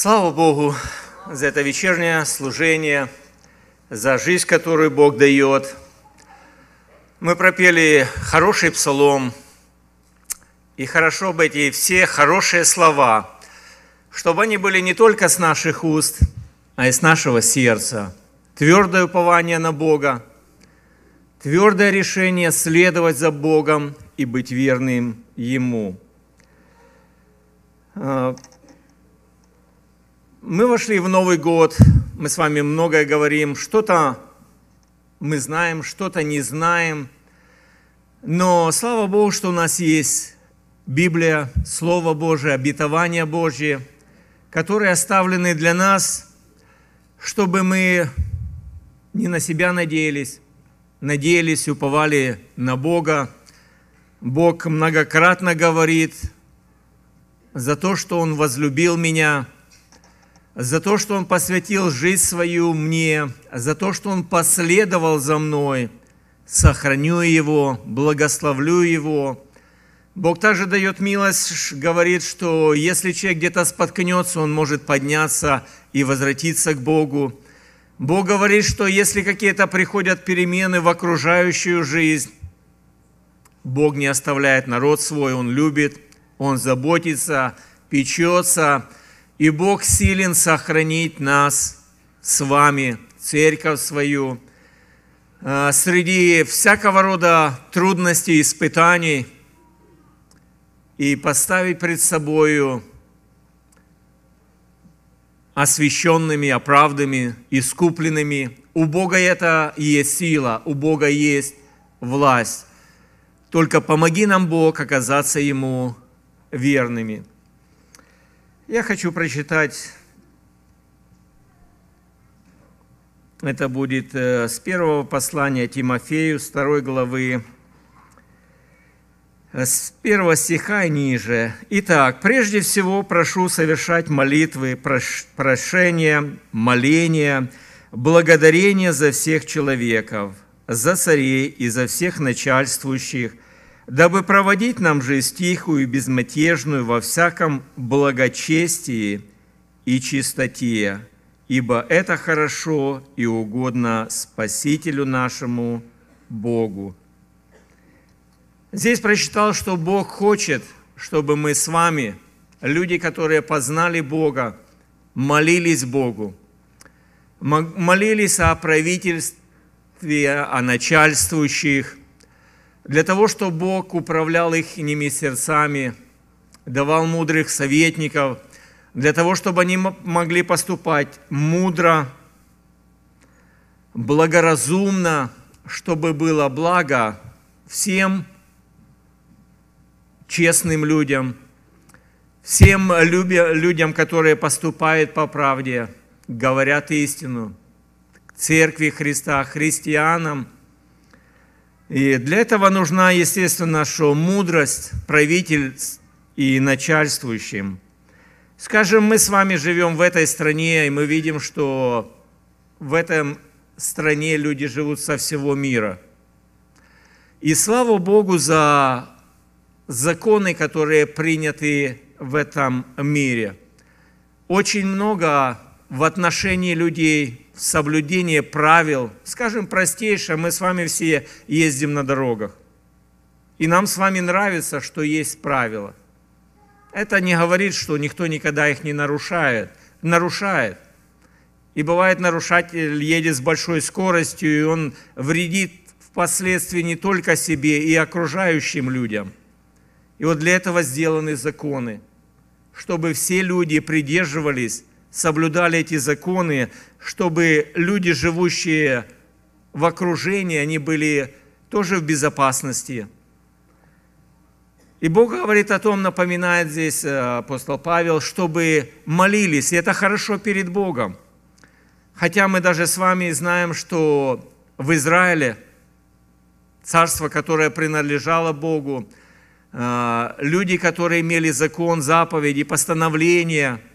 Слава Богу за это вечернее служение, за жизнь, которую Бог дает. Мы пропели хороший псалом, и хорошо бы эти все хорошие слова, чтобы они были не только с наших уст, а из нашего сердца. Твердое упование на Бога, твердое решение следовать за Богом и быть верным Ему. А, мы вошли в Новый год, мы с вами многое говорим, что-то мы знаем, что-то не знаем, но слава Богу, что у нас есть Библия, Слово Божие, обетование Божье, которые оставлены для нас, чтобы мы не на себя надеялись, надеялись, уповали на Бога. Бог многократно говорит за то, что Он возлюбил меня – за то, что Он посвятил жизнь свою мне, за то, что Он последовал за мной. Сохраню Его, благословлю Его. Бог также дает милость, говорит, что если человек где-то споткнется, он может подняться и возвратиться к Богу. Бог говорит, что если какие-то приходят перемены в окружающую жизнь, Бог не оставляет народ свой, Он любит, Он заботится, печется – и Бог силен сохранить нас с вами, церковь свою, а, среди всякого рода трудностей, испытаний и поставить пред собою освященными, оправданными, искупленными. У Бога это и есть сила, у Бога есть власть. Только помоги нам, Бог, оказаться Ему верными. Я хочу прочитать, это будет э, с первого послания Тимофею, второй главы, э, с первого стиха и ниже. Итак, прежде всего прошу совершать молитвы, прошения, моления, благодарение за всех человеков, за царей и за всех начальствующих – дабы проводить нам жизнь тихую и безмятежную во всяком благочестии и чистоте, ибо это хорошо и угодно Спасителю нашему Богу. Здесь прочитал, что Бог хочет, чтобы мы с вами, люди, которые познали Бога, молились Богу, молились о правительстве, о начальствующих, для того, чтобы Бог управлял их ними сердцами, давал мудрых советников, для того, чтобы они могли поступать мудро, благоразумно, чтобы было благо всем честным людям, всем людям, которые поступают по правде, говорят истину, церкви Христа, христианам – и для этого нужна, естественно, что мудрость правитель и начальствующим. Скажем, мы с вами живем в этой стране, и мы видим, что в этом стране люди живут со всего мира. И слава Богу за законы, которые приняты в этом мире. Очень много в отношении людей, соблюдение правил, скажем простейшее, мы с вами все ездим на дорогах. И нам с вами нравится, что есть правила. Это не говорит, что никто никогда их не нарушает. Нарушает. И бывает, нарушатель едет с большой скоростью, и он вредит впоследствии не только себе и окружающим людям. И вот для этого сделаны законы, чтобы все люди придерживались соблюдали эти законы, чтобы люди, живущие в окружении, они были тоже в безопасности. И Бог говорит о том, напоминает здесь э, апостол Павел, чтобы молились, и это хорошо перед Богом. Хотя мы даже с вами знаем, что в Израиле царство, которое принадлежало Богу, э, люди, которые имели закон, заповеди, постановления –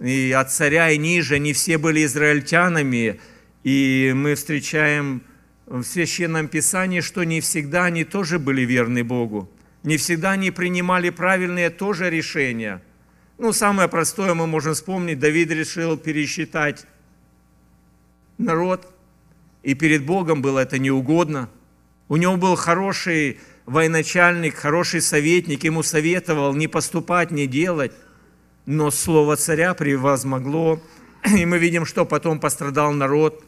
и от царя и ниже, не все были израильтянами. И мы встречаем в Священном Писании, что не всегда они тоже были верны Богу. Не всегда они принимали правильные тоже решения. Ну, самое простое мы можем вспомнить. Давид решил пересчитать народ, и перед Богом было это неугодно. У него был хороший военачальник, хороший советник, ему советовал не поступать, не делать но слово царя превозмогло, и мы видим, что потом пострадал народ.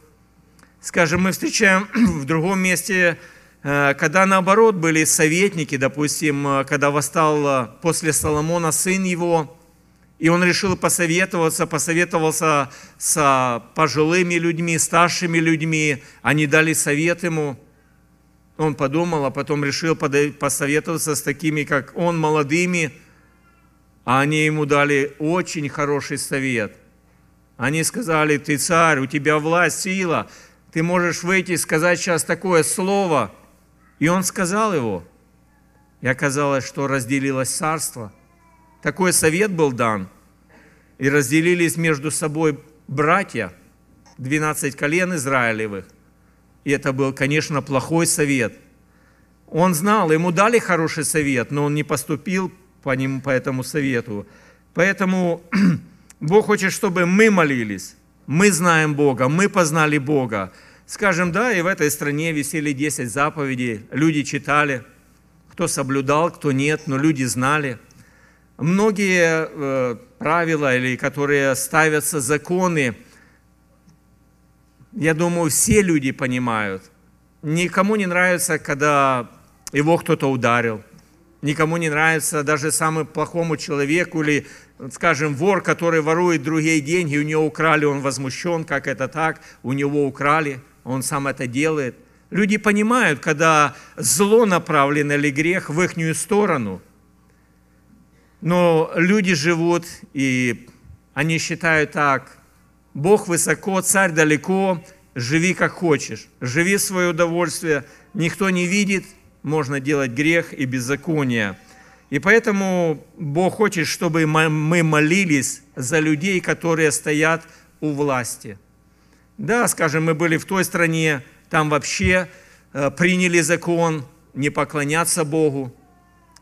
Скажем, мы встречаем в другом месте, э, когда наоборот были советники, допустим, э, когда восстал э, после Соломона сын его, и он решил посоветоваться, посоветовался с пожилыми людьми, старшими людьми, они дали совет ему. Он подумал, а потом решил посоветоваться с такими, как он, молодыми, а они ему дали очень хороший совет. Они сказали, ты царь, у тебя власть, сила, ты можешь выйти и сказать сейчас такое слово. И он сказал его. И оказалось, что разделилось царство. Такой совет был дан. И разделились между собой братья, 12 колен Израилевых. И это был, конечно, плохой совет. Он знал, ему дали хороший совет, но он не поступил по, ним, по этому совету. Поэтому Бог хочет, чтобы мы молились. Мы знаем Бога, мы познали Бога. Скажем, да, и в этой стране висели 10 заповедей, люди читали, кто соблюдал, кто нет, но люди знали. Многие э, правила, или которые ставятся законы, я думаю, все люди понимают. Никому не нравится, когда его кто-то ударил – никому не нравится, даже самому плохому человеку или, скажем, вор, который ворует другие деньги, у него украли, он возмущен, как это так, у него украли, он сам это делает. Люди понимают, когда зло направлено или грех в их сторону. Но люди живут, и они считают так, Бог высоко, царь далеко, живи как хочешь, живи свое удовольствие, никто не видит – можно делать грех и беззаконие. И поэтому Бог хочет, чтобы мы молились за людей, которые стоят у власти. Да, скажем, мы были в той стране, там вообще э, приняли закон не поклоняться Богу,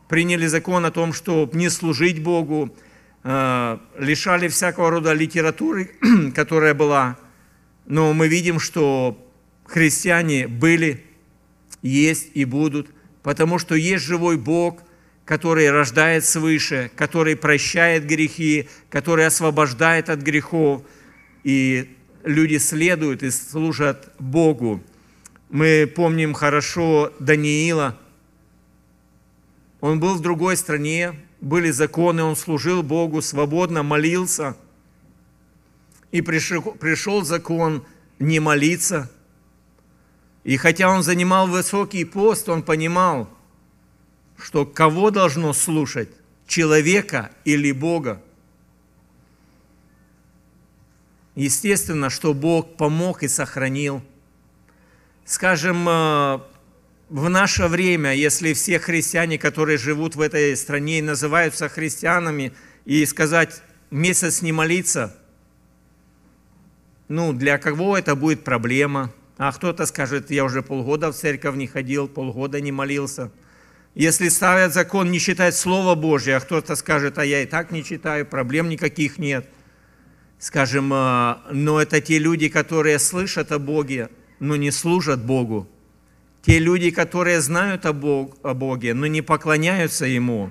приняли закон о том, что не служить Богу, э, лишали всякого рода литературы, которая была. Но мы видим, что христиане были есть и будут, потому что есть живой Бог, который рождает свыше, который прощает грехи, который освобождает от грехов, и люди следуют и служат Богу. Мы помним хорошо Даниила. Он был в другой стране, были законы, он служил Богу, свободно молился. И пришел, закон не молиться – и хотя он занимал высокий пост, он понимал, что кого должно слушать, человека или Бога. Естественно, что Бог помог и сохранил. Скажем, э, в наше время, если все христиане, которые живут в этой стране и называются христианами, и сказать месяц не молиться, ну, для кого это будет проблема – а кто-то скажет, я уже полгода в церковь не ходил, полгода не молился. Если ставят закон не читать Слово Божье, а кто-то скажет, а я и так не читаю, проблем никаких нет. Скажем, а, но это те люди, которые слышат о Боге, но не служат Богу. Те люди, которые знают о, Бог, о Боге, но не поклоняются Ему.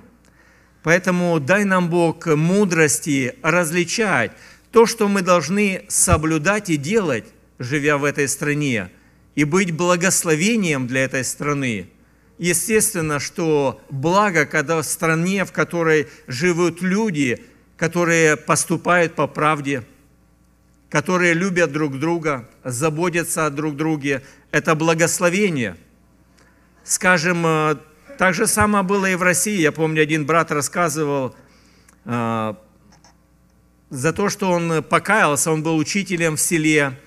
Поэтому дай нам Бог мудрости различать то, что мы должны соблюдать и делать, живя в этой стране, и быть благословением для этой страны. Естественно, что благо, когда в стране, в которой живут люди, которые поступают по правде, которые любят друг друга, заботятся о друг друге, это благословение. Скажем, э, так же самое было и в России. Я помню, один брат рассказывал э, за то, что он покаялся, он был учителем в селе,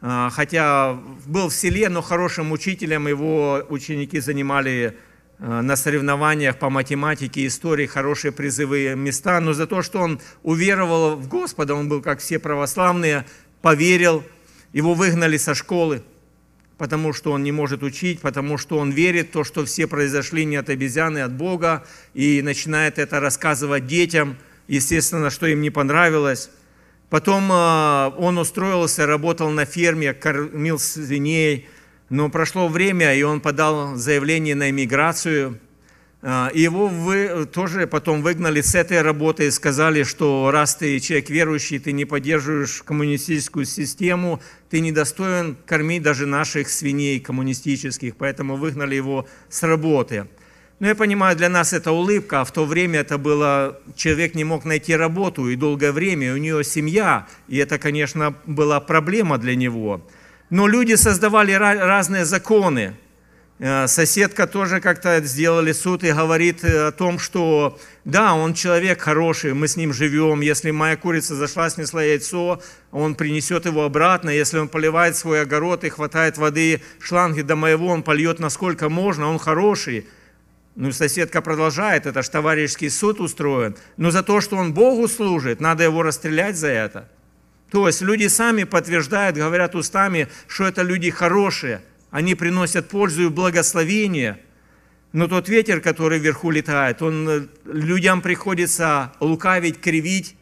а, хотя был в селе, но хорошим учителем его ученики занимали а, на соревнованиях по математике, истории, хорошие призовые места, но за то, что он уверовал в Господа, он был, как все православные, поверил, его выгнали со школы, потому что он не может учить, потому что он верит в то, что все произошли не от обезьяны, а от Бога, и начинает это рассказывать детям, естественно, что им не понравилось, Потом а, он устроился, работал на ферме, кормил свиней, но прошло время, и он подал заявление на иммиграцию. А, и его вы, тоже потом выгнали с этой работы и сказали, что раз ты человек верующий, ты не поддерживаешь коммунистическую систему, ты недостоин кормить даже наших свиней коммунистических, поэтому выгнали его с работы. Ну, я понимаю, для нас это улыбка, а в то время это было, человек не мог найти работу, и долгое время, у нее семья, и это, конечно, была проблема для него. Но люди создавали разные законы. Э, соседка тоже как-то сделали суд и говорит э, о том, что да, он человек хороший, мы с ним живем. Если моя курица зашла, снесла яйцо, он принесет его обратно. Если он поливает свой огород и хватает воды шланги до моего, он польет насколько можно, он хороший – ну, соседка продолжает, это ж товарищеский суд устроен. Но за то, что он Богу служит, надо его расстрелять за это. То есть люди сами подтверждают, говорят устами, что это люди хорошие, они приносят пользу и благословение. Но тот ветер, который вверху летает, он э, людям приходится лукавить, кривить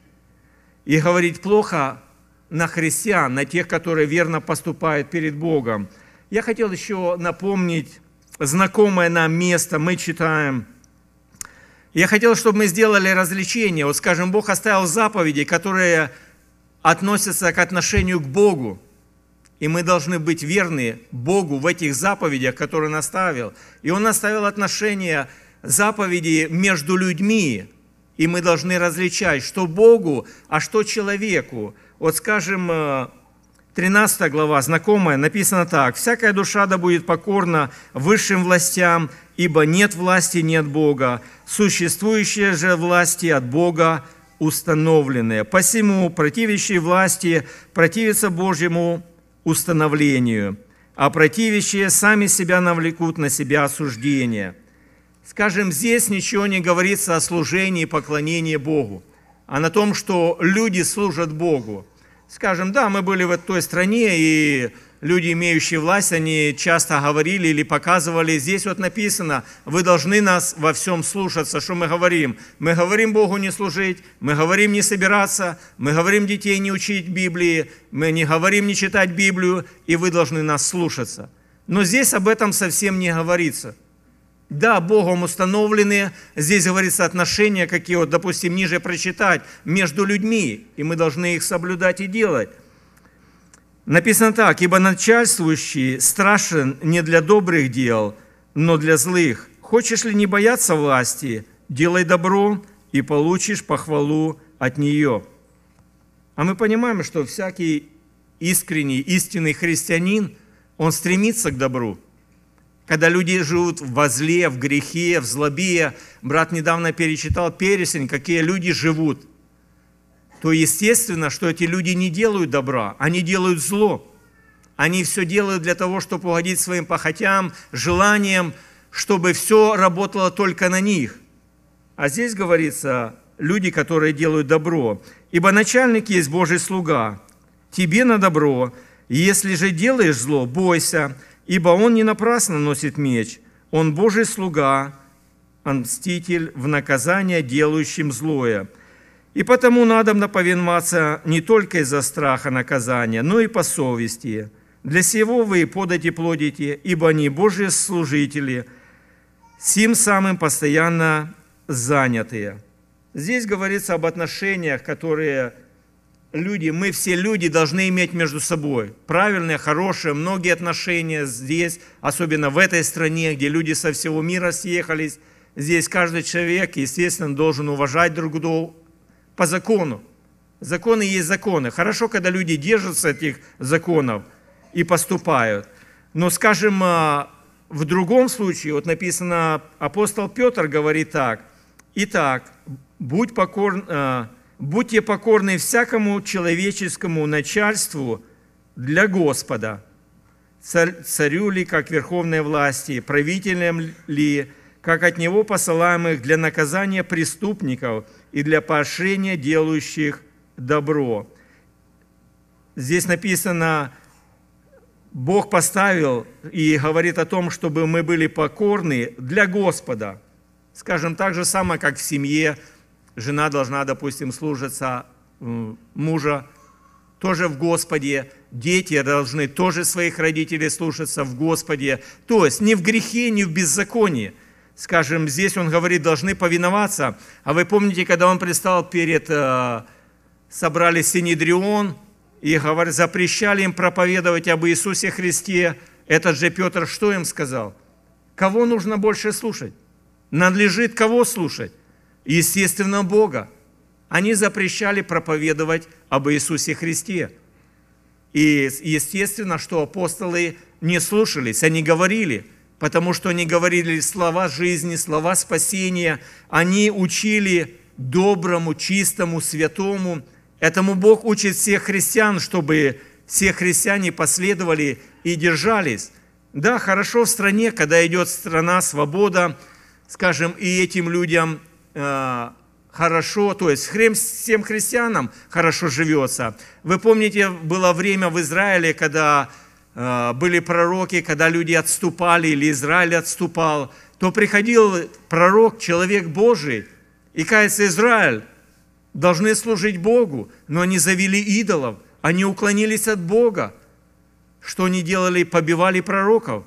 и говорить плохо на христиан, на тех, которые верно поступают перед Богом. Я хотел еще напомнить знакомое нам место, мы читаем. Я хотел, чтобы мы сделали развлечение. Вот, скажем, Бог оставил заповеди, которые относятся к отношению к Богу. И мы должны быть верны Богу в этих заповедях, которые Он оставил. И Он оставил отношения, заповеди между людьми. И мы должны различать, что Богу, а что человеку. Вот, скажем, э, 13 глава, знакомая, написано так. «Всякая душа да будет покорна высшим властям, ибо нет власти, нет Бога. Существующие же власти от Бога установленные. Посему противящие власти противятся Божьему установлению, а противящие сами себя навлекут на себя осуждение». Скажем, здесь ничего не говорится о служении и поклонении Богу, а на том, что люди служат Богу – Скажем, да, мы были в той стране, и люди, имеющие власть, они часто говорили или показывали, здесь вот написано, вы должны нас во всем слушаться, что мы говорим. Мы говорим Богу не служить, мы говорим не собираться, мы говорим детей не учить Библии, мы не говорим не читать Библию, и вы должны нас слушаться. Но здесь об этом совсем не говорится – да, Богом установлены, здесь говорится отношения, какие вот, допустим, ниже прочитать, между людьми, и мы должны их соблюдать и делать. Написано так, «Ибо начальствующий страшен не для добрых дел, но для злых. Хочешь ли не бояться власти, делай добро, и получишь похвалу от нее». А мы понимаем, что всякий искренний, истинный христианин, он стремится к добру – когда люди живут во зле, в грехе, в злобе. Брат недавно перечитал перечень, какие люди живут. То естественно, что эти люди не делают добра, они делают зло. Они все делают для того, чтобы угодить своим похотям, желаниям, чтобы все работало только на них. А здесь говорится, люди, которые делают добро. Ибо начальник есть Божий слуга, тебе на добро. Если же делаешь зло, бойся, Ибо он не напрасно носит меч, он Божий слуга, а мститель в наказание делающим злое. И потому надо наповинматься не только из-за страха наказания, но и по совести. Для сего вы подати плодите, ибо они Божьи служители, сим самым постоянно занятые». Здесь говорится об отношениях, которые люди, мы все люди должны иметь между собой правильные, хорошие, многие отношения здесь, особенно в этой стране, где люди со всего мира съехались. Здесь каждый человек, естественно, должен уважать друг друга по закону. Законы есть законы. Хорошо, когда люди держатся этих законов и поступают. Но, скажем, а, в другом случае, вот написано, апостол Петр говорит так, «Итак, будь покорн, а, будьте покорны всякому человеческому начальству для Господа, царю ли, как верховной власти, правителям ли, как от него посылаемых для наказания преступников и для поощрения делающих добро. Здесь написано, Бог поставил и говорит о том, чтобы мы были покорны для Господа. Скажем, так же самое, как в семье – жена должна, допустим, служиться мужа тоже в Господе, дети должны тоже своих родителей слушаться в Господе. То есть не в грехе, не в беззаконии. Скажем, здесь он говорит, должны повиноваться. А вы помните, когда он пристал перед, э, собрали Синедрион, и говорит, запрещали им проповедовать об Иисусе Христе. Этот же Петр что им сказал? Кого нужно больше слушать? Надлежит кого слушать? естественно, Бога. Они запрещали проповедовать об Иисусе Христе. И естественно, что апостолы не слушались, они говорили, потому что они говорили слова жизни, слова спасения, они учили доброму, чистому, святому. Этому Бог учит всех христиан, чтобы все христиане последовали и держались. Да, хорошо в стране, когда идет страна, свобода, скажем, и этим людям Э, хорошо, то есть всем христианам хорошо живется. Вы помните, было время в Израиле, когда э, были пророки, когда люди отступали или Израиль отступал, то приходил пророк, человек Божий, и, кажется, Израиль должны служить Богу, но они завели идолов, они уклонились от Бога. Что они делали? Побивали пророков.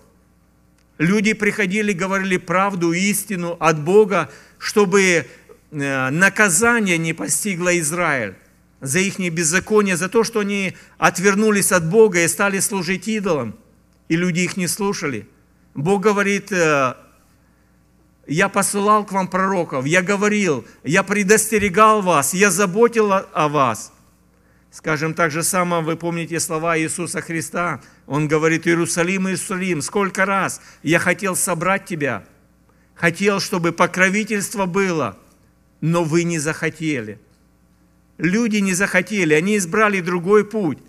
Люди приходили, говорили правду, истину от Бога, чтобы э, наказание не постигло Израиль за их беззаконие, за то, что они отвернулись от Бога и стали служить идолам, и люди их не слушали. Бог говорит, э, я посылал к вам пророков, я говорил, я предостерегал вас, я заботил о вас. Скажем так же само, вы помните слова Иисуса Христа. Он говорит, Иерусалим, Иерусалим, сколько раз я хотел собрать тебя – хотел, чтобы покровительство было, но вы не захотели. Люди не захотели, они избрали другой путь.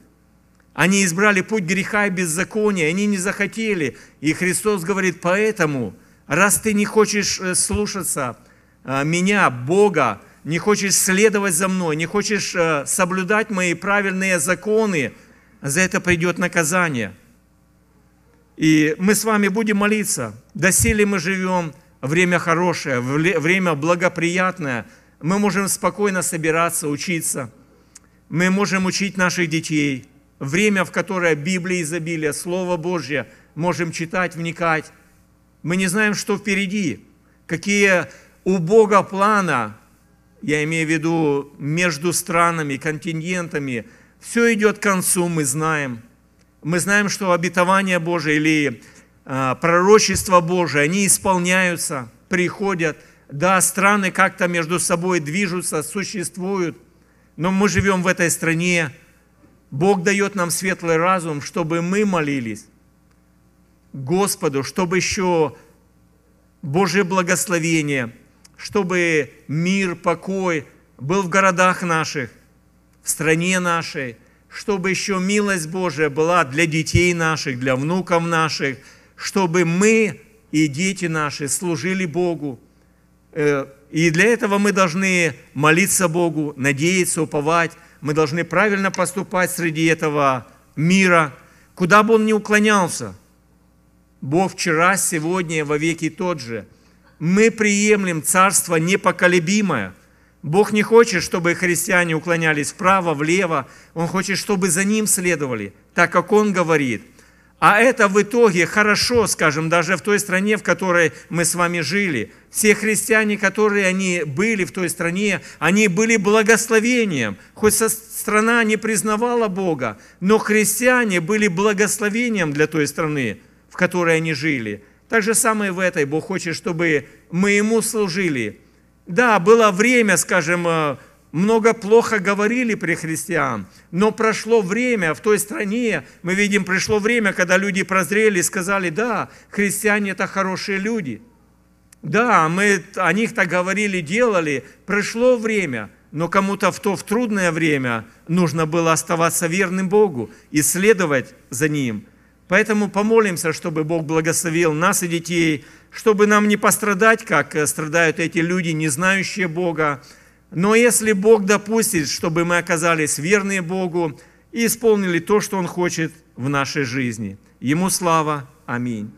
Они избрали путь греха и беззакония, они не захотели. И Христос говорит, поэтому, раз ты не хочешь э, слушаться э, меня, Бога, не хочешь следовать за мной, не хочешь э, соблюдать мои правильные законы, за это придет наказание. И мы с вами будем молиться. До Доселе мы живем, время хорошее, время благоприятное. Мы можем спокойно собираться, учиться. Мы можем учить наших детей. Время, в которое Библия изобилие, Слово Божье, можем читать, вникать. Мы не знаем, что впереди, какие у Бога плана, я имею в виду между странами, континентами. Все идет к концу, мы знаем. Мы знаем, что обетование Божие или а, пророчества Божие, они исполняются, приходят. Да, страны как-то между собой движутся, существуют, но мы живем в этой стране. Бог дает нам светлый разум, чтобы мы молились Господу, чтобы еще Божье благословение, чтобы мир, покой был в городах наших, в стране нашей, чтобы еще милость Божия была для детей наших, для внуков наших – чтобы мы и дети наши служили Богу. Э, и для этого мы должны молиться Богу, надеяться, уповать. Мы должны правильно поступать среди этого мира, куда бы он ни уклонялся. Бог вчера, сегодня, во веки тот же. Мы приемлем царство непоколебимое. Бог не хочет, чтобы христиане уклонялись вправо, влево. Он хочет, чтобы за ним следовали, так как он говорит – а это в итоге хорошо, скажем, даже в той стране, в которой мы с вами жили. Все христиане, которые они были в той стране, они были благословением. Хоть страна не признавала Бога, но христиане были благословением для той страны, в которой они жили. Так же самое в этой. Бог хочет, чтобы мы Ему служили. Да, было время, скажем, э, много плохо говорили при христиан, но прошло время, в той стране, мы видим, пришло время, когда люди прозрели и сказали, да, христиане – это хорошие люди. Да, мы о них так говорили, делали, прошло время, но кому-то в то в трудное время нужно было оставаться верным Богу и следовать за Ним. Поэтому помолимся, чтобы Бог благословил нас и детей, чтобы нам не пострадать, как страдают эти люди, не знающие Бога, но если Бог допустит, чтобы мы оказались верны Богу и исполнили то, что Он хочет в нашей жизни. Ему слава. Аминь.